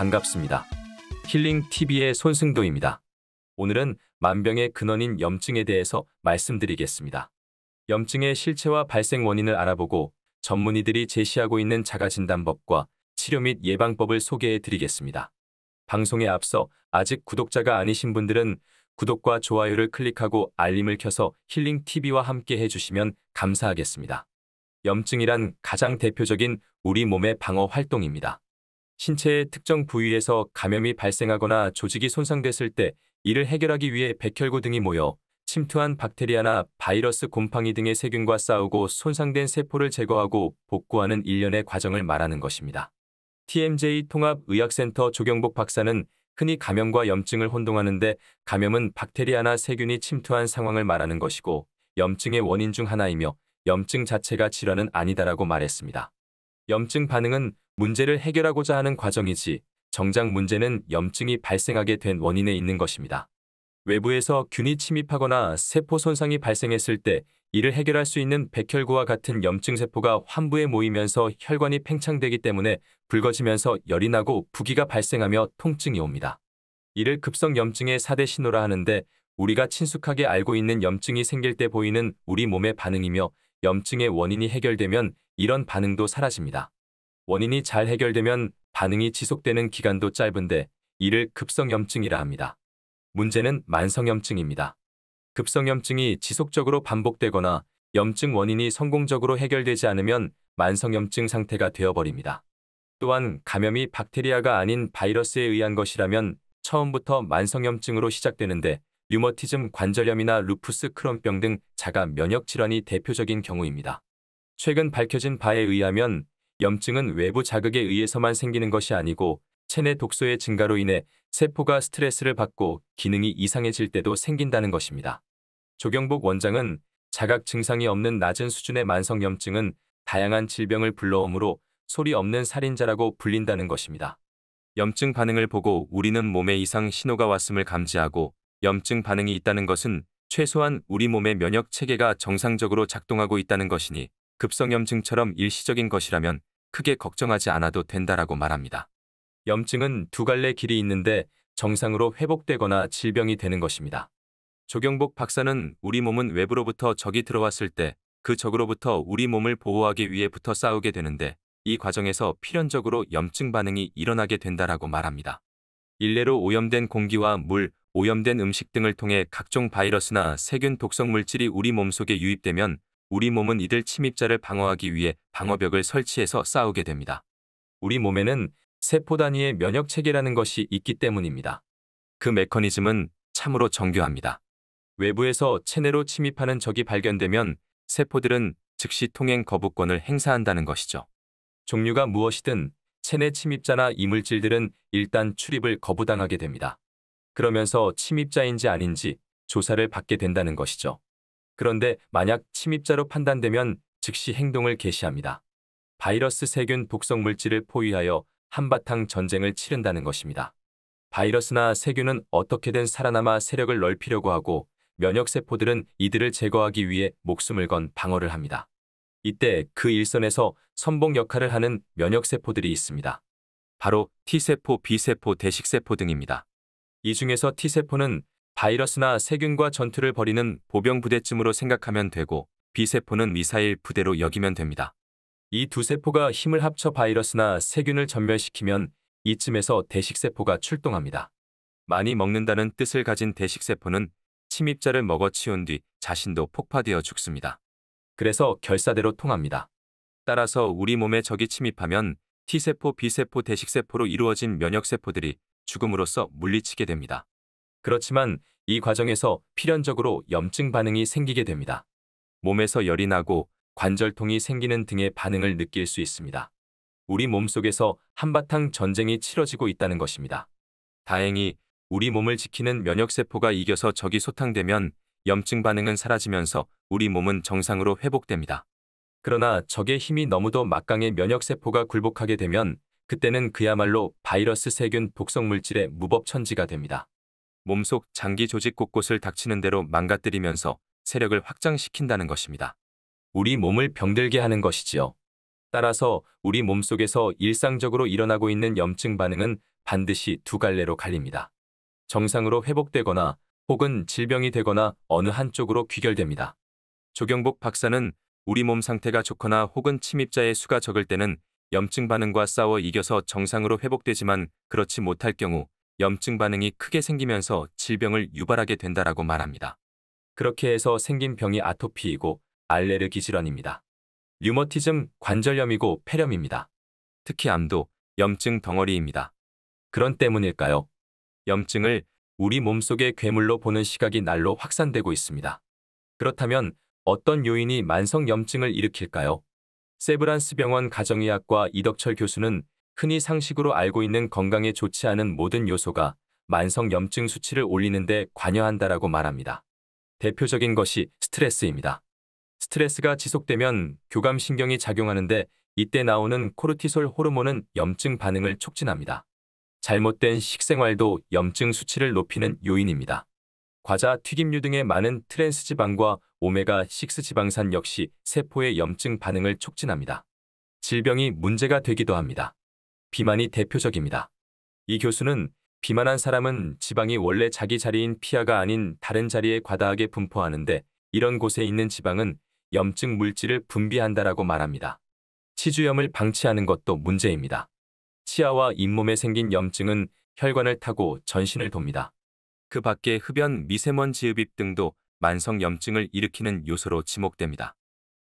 반갑습니다. 힐링TV의 손승도입니다. 오늘은 만병의 근원인 염증에 대해서 말씀드리겠습니다. 염증의 실체와 발생 원인을 알아보고 전문의들이 제시하고 있는 자가진단법과 치료 및 예방법을 소개해 드리겠습니다. 방송에 앞서 아직 구독자가 아니신 분들은 구독과 좋아요를 클릭하고 알림을 켜서 힐링TV와 함께 해주시면 감사하겠습니다. 염증이란 가장 대표적인 우리 몸의 방어 활동입니다. 신체의 특정 부위에서 감염이 발생하거나 조직이 손상됐을 때 이를 해결하기 위해 백혈구 등이 모여 침투한 박테리아나 바이러스 곰팡이 등의 세균과 싸우고 손상된 세포를 제거하고 복구하는 일련의 과정을 말하는 것입니다. TMJ 통합의학센터 조경복 박사는 흔히 감염과 염증을 혼동하는데 감염은 박테리아나 세균이 침투한 상황을 말하는 것이고 염증의 원인 중 하나이며 염증 자체가 질환은 아니다라고 말했습니다. 염증 반응은 문제를 해결하고자 하는 과정이지 정작 문제는 염증이 발생하게 된 원인에 있는 것입니다. 외부에서 균이 침입하거나 세포 손상이 발생했을 때 이를 해결할 수 있는 백혈구와 같은 염증세포가 환부에 모이면서 혈관이 팽창되기 때문에 붉어지면서 열이 나고 부기가 발생하며 통증이 옵니다. 이를 급성 염증의 4대 신호라 하는데 우리가 친숙하게 알고 있는 염증이 생길 때 보이는 우리 몸의 반응이며 염증의 원인이 해결되면 이런 반응도 사라집니다. 원인이 잘 해결되면 반응이 지속되는 기간도 짧은데 이를 급성염증이라 합니다. 문제는 만성염증입니다. 급성염증이 지속적으로 반복되거나 염증 원인이 성공적으로 해결되지 않으면 만성염증 상태가 되어버립니다. 또한 감염이 박테리아가 아닌 바이러스에 의한 것이라면 처음부터 만성염증으로 시작되는데 류머티즘 관절염이나 루푸스 크론병 등 자가 면역 질환이 대표적인 경우입니다. 최근 밝혀진 바에 의하면 염증은 외부 자극에 의해서만 생기는 것이 아니고 체내 독소의 증가로 인해 세포가 스트레스를 받고 기능이 이상해질 때도 생긴다는 것입니다. 조경복 원장은 자각 증상이 없는 낮은 수준의 만성염증은 다양한 질병을 불러오므로 소리 없는 살인자라고 불린다는 것입니다. 염증 반응을 보고 우리는 몸에 이상 신호가 왔음을 감지하고 염증 반응이 있다는 것은 최소한 우리 몸의 면역 체계가 정상적으로 작동하고 있다는 것이니 급성염증처럼 일시적인 것이라면 크게 걱정하지 않아도 된다라고 말합니다. 염증은 두 갈래 길이 있는데 정상으로 회복되거나 질병이 되는 것입니다. 조경복 박사는 우리 몸은 외부로부터 적이 들어왔을 때 그 적으로부터 우리 몸을 보호하기 위해부터 싸우게 되는데 이 과정에서 필연적으로 염증 반응이 일어나게 된다라고 말합니다. 일례로 오염된 공기와 물, 오염된 음식 등을 통해 각종 바이러스나 세균 독성 물질이 우리 몸속에 유입되면 우리 몸은 이들 침입자를 방어하기 위해 방어벽을 설치해서 싸우게 됩니다. 우리 몸에는 세포 단위의 면역체계라는 것이 있기 때문입니다. 그 메커니즘은 참으로 정교합니다. 외부에서 체내로 침입하는 적이 발견되면 세포들은 즉시 통행 거부권을 행사한다는 것이죠. 종류가 무엇이든 체내 침입자나 이물질들은 일단 출입을 거부당하게 됩니다. 그러면서 침입자인지 아닌지 조사를 받게 된다는 것이죠. 그런데 만약 침입자로 판단되면 즉시 행동을 개시합니다. 바이러스 세균 독성 물질을 포위하여 한바탕 전쟁을 치른다는 것입니다. 바이러스나 세균은 어떻게든 살아남아 세력을 넓히려고 하고 면역세포들은 이들을 제거하기 위해 목숨을 건 방어를 합니다. 이때 그 일선에서 선봉 역할을 하는 면역세포들이 있습니다. 바로 T세포, B세포, 대식세포 등입니다. 이 중에서 T세포는 바이러스나 세균과 전투를 벌이는 보병 부대쯤으로 생각하면 되고 B세포는 미사일 부대로 여기면 됩니다. 이 두 세포가 힘을 합쳐 바이러스나 세균을 전멸시키면 이쯤에서 대식세포가 출동합니다. 많이 먹는다는 뜻을 가진 대식세포는 침입자를 먹어치운 뒤 자신도 폭파되어 죽습니다. 그래서 결사대로 통합니다. 따라서 우리 몸에 적이 침입하면 T세포, B세포, 대식세포로 이루어진 면역세포들이 죽음으로써 물리치게 됩니다. 그렇지만 이 과정에서 필연적으로 염증 반응이 생기게 됩니다. 몸에서 열이 나고 관절통이 생기는 등의 반응을 느낄 수 있습니다. 우리 몸속에서 한바탕 전쟁이 치러지고 있다는 것입니다. 다행히 우리 몸을 지키는 면역세포가 이겨서 적이 소탕되면 염증 반응은 사라지면서 우리 몸은 정상으로 회복됩니다. 그러나 적의 힘이 너무도 막강해 면역세포가 굴복하게 되면 그때는 그야말로 바이러스 세균 독성 물질의 무법천지가 됩니다. 몸속 장기 조직 곳곳을 닥치는 대로 망가뜨리면서 세력을 확장시킨다는 것입니다. 우리 몸을 병들게 하는 것이지요. 따라서 우리 몸속에서 일상적으로 일어나고 있는 염증 반응은 반드시 두 갈래로 갈립니다. 정상으로 회복되거나 혹은 질병이 되거나 어느 한쪽으로 귀결됩니다. 조경복 박사는 우리 몸 상태가 좋거나 혹은 침입자의 수가 적을 때는 염증 반응과 싸워 이겨서 정상으로 회복되지만 그렇지 못할 경우 염증 반응이 크게 생기면서 질병을 유발하게 된다라고 말합니다. 그렇게 해서 생긴 병이 아토피이고 알레르기 질환입니다. 류머티즘, 관절염이고 폐렴입니다. 특히 암도 염증 덩어리입니다. 그런 때문일까요? 염증을 우리 몸속의 괴물로 보는 시각이 날로 확산되고 있습니다. 그렇다면 어떤 요인이 만성염증을 일으킬까요? 세브란스 병원 가정의학과 이덕철 교수는 흔히 상식으로 알고 있는 건강에 좋지 않은 모든 요소가 만성염증 수치를 올리는데 관여한다라고 말합니다. 대표적인 것이 스트레스입니다. 스트레스가 지속되면 교감신경이 작용하는데 이때 나오는 코르티솔 호르몬은 염증 반응을 촉진합니다. 잘못된 식생활도 염증 수치를 높이는 요인입니다. 과자, 튀김류 등의 많은 트랜스지방과 오메가6 지방산 역시 세포의 염증 반응을 촉진합니다. 질병이 문제가 되기도 합니다. 비만이 대표적입니다. 이 교수는 비만한 사람은 지방이 원래 자기 자리인 피하가 아닌 다른 자리에 과다하게 분포하는데 이런 곳에 있는 지방은 염증 물질을 분비한다라고 말합니다. 치주염을 방치하는 것도 문제입니다. 치아와 잇몸에 생긴 염증은 혈관을 타고 전신을 돕니다. 그 밖에 흡연, 미세먼지 흡입 등도 만성 염증을 일으키는 요소로 지목됩니다.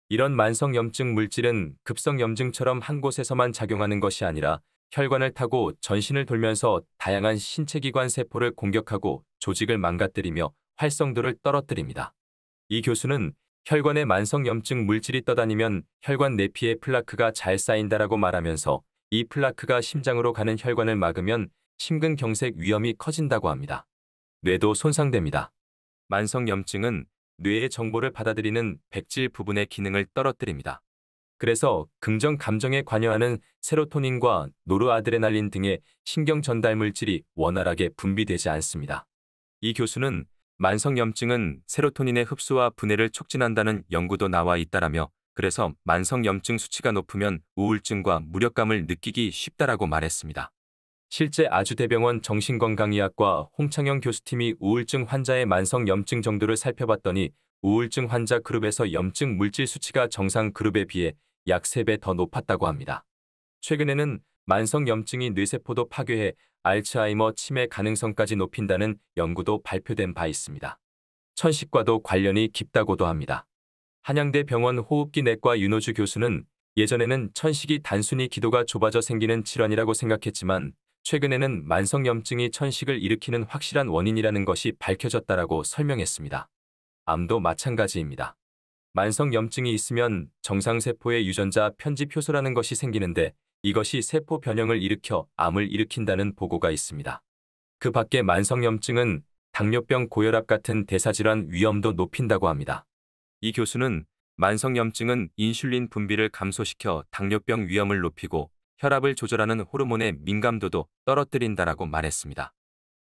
이런 만성 염증 물질은 급성 염증처럼 한 곳에서만 작용하는 것이 아니라 혈관을 타고 전신을 돌면서 다양한 신체기관 세포를 공격하고 조직을 망가뜨리며 활성도를 떨어뜨립니다. 이 교수는 혈관에 만성 염증 물질이 떠다니면 혈관 내피에 플라크가 잘 쌓인다라고 말하면서 이 플라크가 심장으로 가는 혈관을 막으면 심근경색 위험이 커진다고 합니다. 뇌도 손상됩니다. 만성염증은 뇌의 정보를 받아들이는 백질 부분의 기능을 떨어뜨립니다. 그래서 긍정 감정에 관여하는 세로토닌과 노르아드레날린 등의 신경 전달 물질이 원활하게 분비되지 않습니다. 이 교수는 만성염증은 세로토닌의 흡수와 분해를 촉진한다는 연구도 나와 있다라며 그래서 만성염증 수치가 높으면 우울증과 무력감을 느끼기 쉽다라고 말했습니다. 실제 아주대병원 정신건강의학과 홍창영 교수팀이 우울증 환자의 만성염증 정도를 살펴봤더니 우울증 환자 그룹에서 염증 물질 수치가 정상 그룹에 비해 약 3배 더 높았다고 합니다. 최근에는 만성염증이 뇌세포도 파괴해 알츠하이머 치매 가능성까지 높인다는 연구도 발표된 바 있습니다. 천식과도 관련이 깊다고도 합니다. 한양대 병원 호흡기내과 윤호주 교수는 예전에는 천식이 단순히 기도가 좁아져 생기는 질환이라고 생각했지만 최근에는 만성염증이 천식을 일으키는 확실한 원인이라는 것이 밝혀졌다라고 설명했습니다. 암도 마찬가지입니다. 만성염증이 있으면 정상세포의 유전자 편집 효소라는 것이 생기는데 이것이 세포 변형을 일으켜 암을 일으킨다는 보고가 있습니다. 그 밖에 만성염증은 당뇨병 고혈압 같은 대사질환 위험도 높인다고 합니다. 이 교수는 만성염증은 인슐린 분비를 감소시켜 당뇨병 위험을 높이고 혈압을 조절하는 호르몬의 민감도도 떨어뜨린다라고 말했습니다.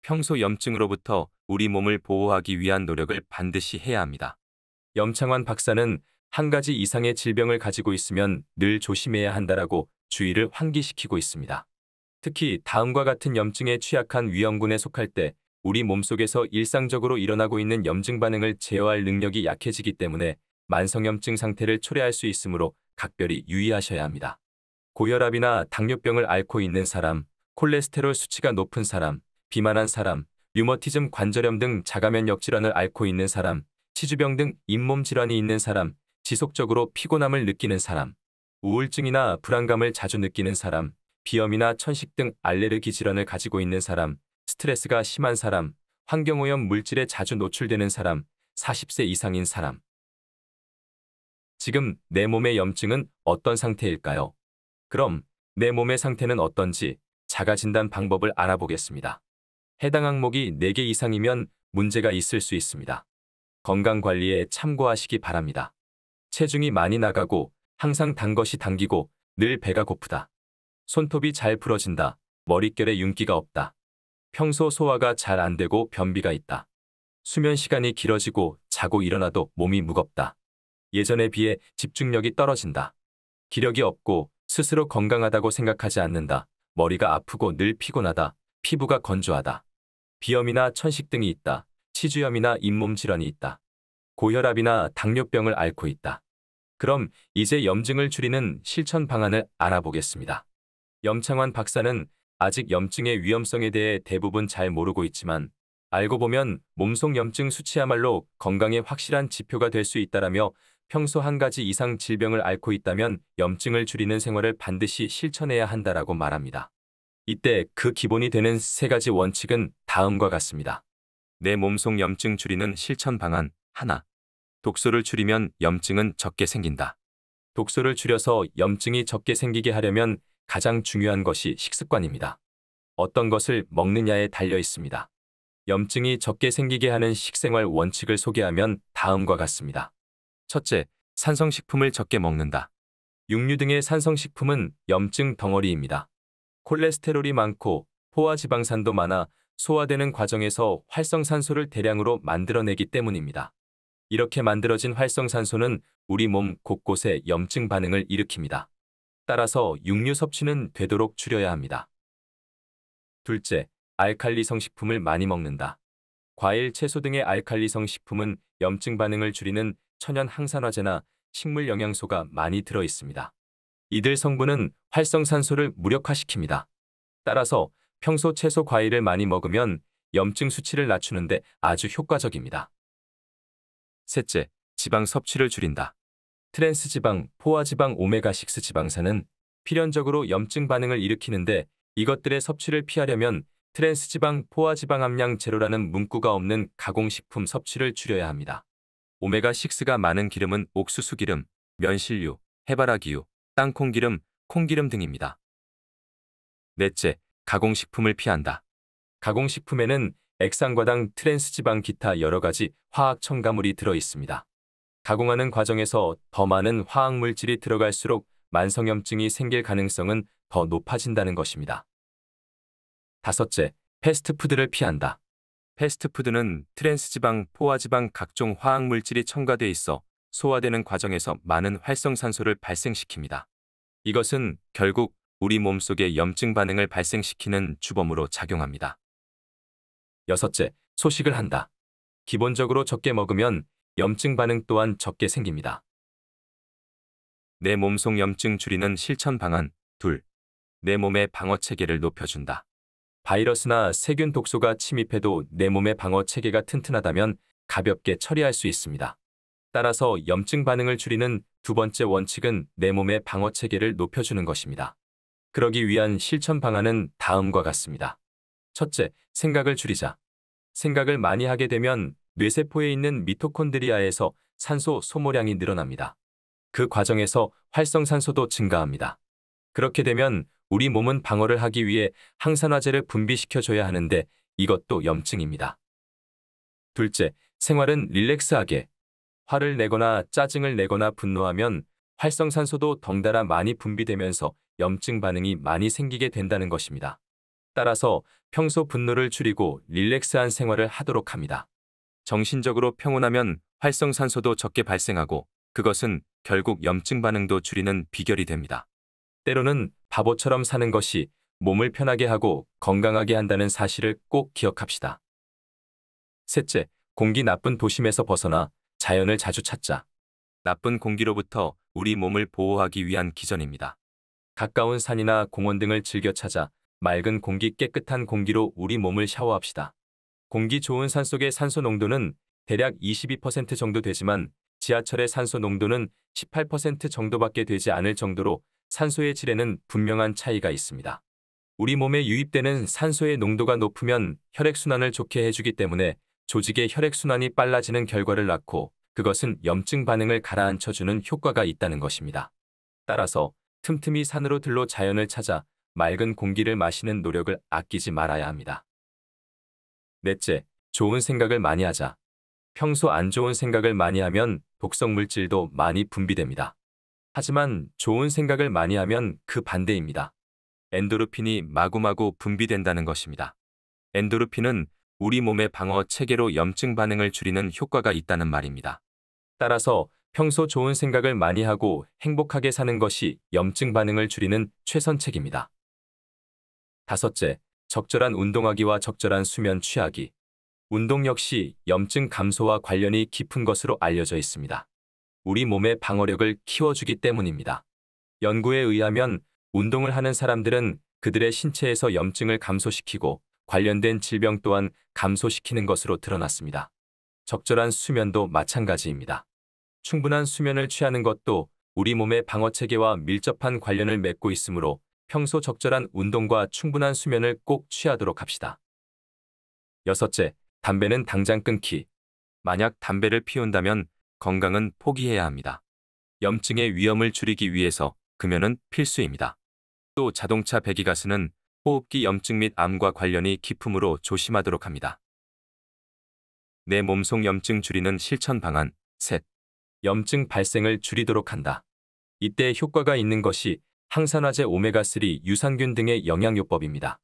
평소 염증으로부터 우리 몸을 보호하기 위한 노력을 반드시 해야 합니다. 염창환 박사는 한 가지 이상의 질병을 가지고 있으면 늘 조심해야 한다라고 주의를 환기시키고 있습니다. 특히 다음과 같은 염증에 취약한 위험군에 속할 때 우리 몸속에서 일상적으로 일어나고 있는 염증 반응을 제어할 능력이 약해지기 때문에 만성염증 상태를 초래할 수 있으므로 각별히 유의하셔야 합니다. 고혈압이나 당뇨병을 앓고 있는 사람, 콜레스테롤 수치가 높은 사람, 비만한 사람, 류머티즘 관절염 등 자가면역 질환을 앓고 있는 사람, 치주병 등 잇몸 질환이 있는 사람, 지속적으로 피곤함을 느끼는 사람, 우울증이나 불안감을 자주 느끼는 사람, 비염이나 천식 등 알레르기 질환을 가지고 있는 사람, 스트레스가 심한 사람, 환경오염 물질에 자주 노출되는 사람, 40세 이상인 사람. 지금 내 몸의 염증은 어떤 상태일까요? 그럼 내 몸의 상태는 어떤지 자가진단 방법을 알아보겠습니다. 해당 항목이 4개 이상이면 문제가 있을 수 있습니다. 건강관리에 참고하시기 바랍니다. 체중이 많이 나가고 항상 단 것이 당기고 늘 배가 고프다. 손톱이 잘 부러진다. 머릿결에 윤기가 없다. 평소 소화가 잘 안 되고 변비가 있다. 수면 시간이 길어지고 자고 일어나도 몸이 무겁다. 예전에 비해 집중력이 떨어진다. 기력이 없고 스스로 건강하다고 생각하지 않는다. 머리가 아프고 늘 피곤하다. 피부가 건조하다. 비염이나 천식 등이 있다. 치주염이나 잇몸 질환이 있다. 고혈압이나 당뇨병을 앓고 있다. 그럼 이제 염증을 줄이는 실천 방안을 알아보겠습니다. 염창환 박사는 아직 염증의 위험성에 대해 대부분 잘 모르고 있지만 알고 보면 몸속 염증 수치야말로 건강의 확실한 지표가 될 수 있다라며 평소 한 가지 이상 질병을 앓고 있다면 염증을 줄이는 생활을 반드시 실천해야 한다라고 말합니다. 이때 그 기본이 되는 세 가지 원칙은 다음과 같습니다. 내 몸속 염증 줄이는 실천 방안 하나. 독소를 줄이면 염증은 적게 생긴다. 독소를 줄여서 염증이 적게 생기게 하려면 가장 중요한 것이 식습관입니다. 어떤 것을 먹느냐에 달려 있습니다. 염증이 적게 생기게 하는 식생활 원칙을 소개하면 다음과 같습니다. 첫째, 산성식품을 적게 먹는다. 육류 등의 산성식품은 염증 덩어리입니다. 콜레스테롤이 많고 포화지방산도 많아 소화되는 과정에서 활성산소를 대량으로 만들어내기 때문입니다. 이렇게 만들어진 활성산소는 우리 몸 곳곳에 염증 반응을 일으킵니다. 따라서 육류 섭취는 되도록 줄여야 합니다. 둘째, 알칼리성 식품을 많이 먹는다. 과일, 채소 등의 알칼리성 식품은 염증 반응을 줄이는 천연 항산화제나 식물 영양소가 많이 들어 있습니다. 이들 성분은 활성산소를 무력화시킵니다. 따라서 평소 채소 과일을 많이 먹으면 염증 수치를 낮추는데 아주 효과적입니다. 셋째, 지방 섭취를 줄인다. 트랜스지방, 포화지방 오메가6 지방산은 필연적으로 염증 반응을 일으키는데 이것들의 섭취를 피하려면 트랜스지방, 포화지방 함량 제로라는 문구가 없는 가공식품 섭취를 줄여야 합니다. 오메가6가 많은 기름은 옥수수 기름, 면실류 해바라기유, 땅콩기름, 콩기름 등입니다. 넷째, 가공식품을 피한다. 가공식품에는 액상과당, 트랜스지방 기타 여러 가지 화학 첨가물이 들어 있습니다. 가공하는 과정에서 더 많은 화학물질이 들어갈수록 만성염증이 생길 가능성은 더 높아진다는 것입니다. 다섯째, 패스트푸드를 피한다. 패스트푸드는 트랜스지방, 포화지방 각종 화학물질이 첨가돼 있어 소화되는 과정에서 많은 활성산소를 발생시킵니다. 이것은 결국 우리 몸속의 염증 반응을 발생시키는 주범으로 작용합니다. 여섯째, 소식을 한다. 기본적으로 적게 먹으면 염증 반응 또한 적게 생깁니다. 내 몸속 염증 줄이는 실천 방안 2. 내 몸의 방어 체계를 높여준다. 바이러스나 세균 독소가 침입해도 내 몸의 방어 체계가 튼튼하다면 가볍게 처리할 수 있습니다. 따라서 염증 반응을 줄이는 두 번째 원칙은 내 몸의 방어 체계를 높여주는 것입니다. 그러기 위한 실천 방안은 다음과 같습니다. 첫째, 생각을 줄이자. 생각을 많이 하게 되면 뇌세포에 있는 미토콘드리아에서 산소 소모량이 늘어납니다. 그 과정에서 활성산소도 증가합니다. 그렇게 되면 우리 몸은 방어를 하기 위해 항산화제를 분비시켜줘야 하는데 이것도 염증입니다. 둘째, 생활은 릴렉스하게. 화를 내거나 짜증을 내거나 분노하면 활성산소도 덩달아 많이 분비되면서 염증 반응이 많이 생기게 된다는 것입니다. 따라서 평소 분노를 줄이고 릴렉스한 생활을 하도록 합니다. 정신적으로 평온하면 활성산소도 적게 발생하고 그것은 결국 염증 반응도 줄이는 비결이 됩니다. 때로는 바보처럼 사는 것이 몸을 편하게 하고 건강하게 한다는 사실을 꼭 기억합시다. 셋째, 공기 나쁜 도심에서 벗어나 자연을 자주 찾자. 나쁜 공기로부터 우리 몸을 보호하기 위한 기전입니다. 가까운 산이나 공원 등을 즐겨 찾아 맑은 공기 깨끗한 공기로 우리 몸을 샤워합시다. 공기 좋은 산속의 산소 농도는 대략 22% 정도 되지만 지하철의 산소 농도는 18% 정도밖에 되지 않을 정도로 산소의 질에는 분명한 차이가 있습니다. 우리 몸에 유입되는 산소의 농도가 높으면 혈액순환을 좋게 해주기 때문에 조직의 혈액순환이 빨라지는 결과를 낳고 그것은 염증 반응을 가라앉혀주는 효과가 있다는 것입니다. 따라서 틈틈이 산으로 들러 자연을 찾아 맑은 공기를 마시는 노력을 아끼지 말아야 합니다. 넷째, 좋은 생각을 많이 하자. 평소 안 좋은 생각을 많이 하면 독성 물질도 많이 분비됩니다. 하지만 좋은 생각을 많이 하면 그 반대입니다. 엔도르핀이 마구마구 분비된다는 것입니다. 엔도르핀은 우리 몸의 방어 체계로 염증 반응을 줄이는 효과가 있다는 말입니다. 따라서 평소 좋은 생각을 많이 하고 행복하게 사는 것이 염증 반응을 줄이는 최선책입니다. 다섯째, 적절한 운동하기와 적절한 수면 취하기. 운동 역시 염증 감소와 관련이 깊은 것으로 알려져 있습니다. 우리 몸의 방어력을 키워주기 때문입니다. 연구에 의하면 운동을 하는 사람들은 그들의 신체에서 염증을 감소시키고 관련된 질병 또한 감소시키는 것으로 드러났습니다. 적절한 수면도 마찬가지입니다. 충분한 수면을 취하는 것도 우리 몸의 방어체계와 밀접한 관련을 맺고 있으므로 평소 적절한 운동과 충분한 수면을 꼭 취하도록 합시다. 여섯째, 담배는 당장 끊기. 만약 담배를 피운다면 건강은 포기해야 합니다. 염증의 위험을 줄이기 위해서 금연은 필수입니다. 또 자동차 배기가스는 호흡기 염증 및 암과 관련이 깊음으로 조심하도록 합니다. 내 몸속 염증 줄이는 실천 방안 셋. 염증 발생을 줄이도록 한다. 이때 효과가 있는 것이 항산화제 오메가3 유산균 등의 영양요법입니다.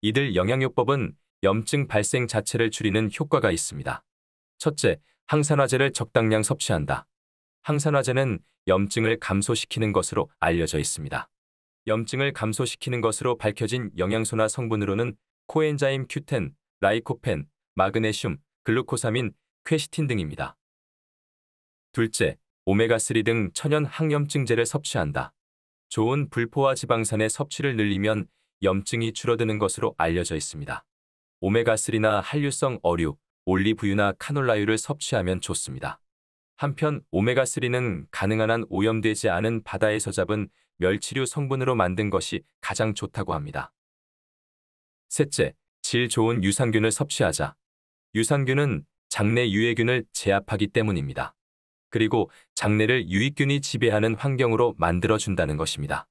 이들 영양요법은 염증 발생 자체를 줄이는 효과가 있습니다. 첫째, 항산화제를 적당량 섭취한다. 항산화제는 염증을 감소시키는 것으로 알려져 있습니다. 염증을 감소시키는 것으로 밝혀진 영양소나 성분으로는 코엔자임 Q10, 라이코펜, 마그네슘, 글루코사민, 퀘시틴 등입니다. 둘째, 오메가3 등 천연 항염증제를 섭취한다. 좋은 불포화 지방산의 섭취를 늘리면 염증이 줄어드는 것으로 알려져 있습니다. 오메가3나 한류성 어류, 올리브유나 카놀라유를 섭취하면 좋습니다. 한편 오메가3는 가능한 한 오염되지 않은 바다에서 잡은 멸치류 성분으로 만든 것이 가장 좋다고 합니다. 셋째, 질 좋은 유산균을 섭취하자. 유산균은 장내 유해균을 제압하기 때문입니다. 그리고 장내를 유익균이 지배하는 환경으로 만들어준다는 것입니다.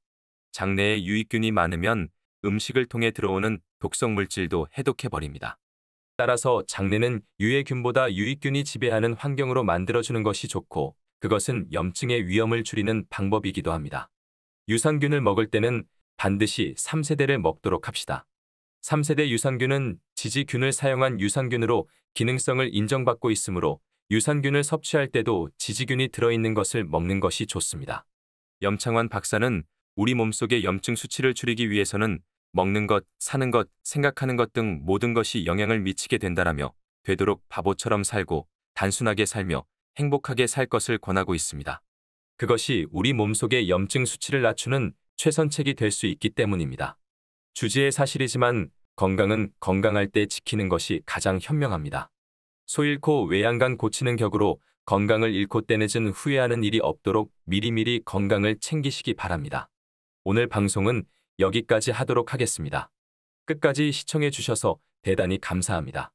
장내에 유익균이 많으면 음식을 통해 들어오는 독성 물질도 해독해버립니다. 따라서 장내는 유해균보다 유익균이 지배하는 환경으로 만들어주는 것이 좋고 그것은 염증의 위험을 줄이는 방법이기도 합니다. 유산균을 먹을 때는 반드시 3세대를 먹도록 합시다. 3세대 유산균은 지지균을 사용한 유산균으로 기능성을 인정받고 있으므로 유산균을 섭취할 때도 지지균이 들어있는 것을 먹는 것이 좋습니다. 염창환 박사는 우리 몸속의 염증 수치를 줄이기 위해서는 먹는 것, 사는 것, 생각하는 것 등 모든 것이 영향을 미치게 된다라며 되도록 바보처럼 살고 단순하게 살며 행복하게 살 것을 권하고 있습니다. 그것이 우리 몸속의 염증 수치를 낮추는 최선책이 될 수 있기 때문입니다. 주제의 사실이지만 건강은 건강할 때 지키는 것이 가장 현명합니다. 소잃고 외양간 고치는 격으로 건강을 잃고 떼내진 후회하는 일이 없도록 미리미리 건강을 챙기시기 바랍니다. 오늘 방송은 여기까지 하도록 하겠습니다. 끝까지 시청해 주셔서 대단히 감사합니다.